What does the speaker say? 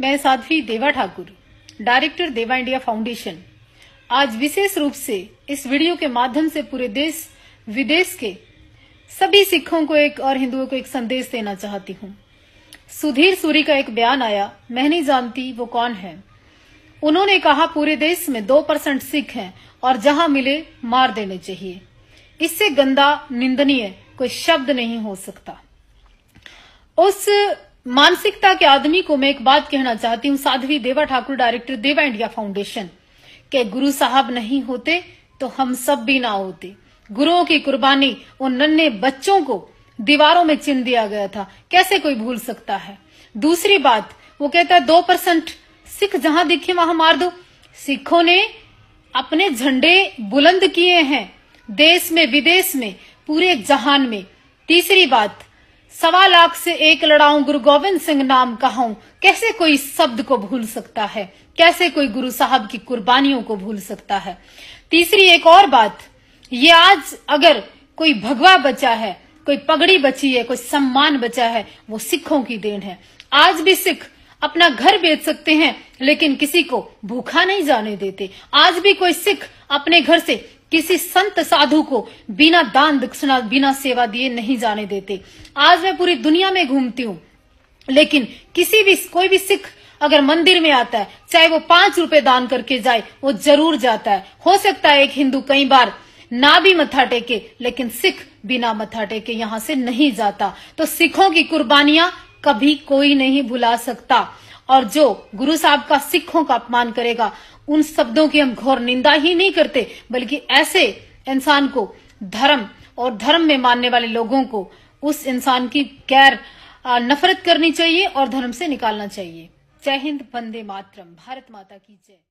मैं Sadhvi Deva Thakur director Deva India Foundation आज विशेष रूप से इस वीडियो के माध्यम से पूरे देश विदेश के सभी सिखों को एक और हिंदुओं को एक संदेश देना चाहती हूँ सुधीर सूरी का एक बयान आया मैं नहीं जानती वो कौन है उन्होंने कहा पूरे देश में दो परसेंट सिख हैं और जहां मिले मार देने चाहिए इससे गंदा निंदनीय कोई शब्द नहीं हो सकता उस मानसिकता के आदमी को मैं एक बात कहना चाहती हूँ Sadhvi Deva Thakur director Deva India Foundation के गुरु साहब नहीं होते तो हम सब भी ना होते गुरुओं की कुर्बानी उन नन्हे बच्चों को दीवारों में चिन्ह दिया गया था कैसे कोई भूल सकता है दूसरी बात वो कहता है दो परसेंट सिख जहां दिखे वहां मार दो सिखों ने अपने झंडे बुलंद किए हैं देश में विदेश में पूरे जहान में तीसरी बात सवा लाख से एक लड़ाऊं गुरु गोविंद सिंह नाम कहूं कैसे कोई शब्द को भूल सकता है कैसे कोई गुरु साहब की कुर्बानियों को भूल सकता है तीसरी एक और बात ये आज अगर कोई भगवा बचा है कोई पगड़ी बची है कोई सम्मान बचा है वो सिखों की देन है आज भी सिख अपना घर बेच सकते हैं लेकिन किसी को भूखा नहीं जाने देते आज भी कोई सिख अपने घर से किसी संत साधु को बिना दान दक्षिणा बिना सेवा दिए नहीं जाने देते आज मैं पूरी दुनिया में घूमती हूँ लेकिन किसी भी कोई भी सिख अगर मंदिर में आता है चाहे वो पांच रुपए दान करके जाए वो जरूर जाता है हो सकता है एक हिंदू कई बार ना भी मथा टेके लेकिन सिख बिना मथा टेके यहाँ से नहीं जाता तो सिखों की कुर्बानियां कभी कोई नहीं भुला सकता और जो गुरु साहब का सिखों का अपमान करेगा उन शब्दों की हम घोर निंदा ही नहीं करते बल्कि ऐसे इंसान को धर्म और धर्म में मानने वाले लोगों को उस इंसान की गैर नफरत करनी चाहिए और धर्म से निकालना चाहिए जय हिंद वंदे मातरम भारत माता की जय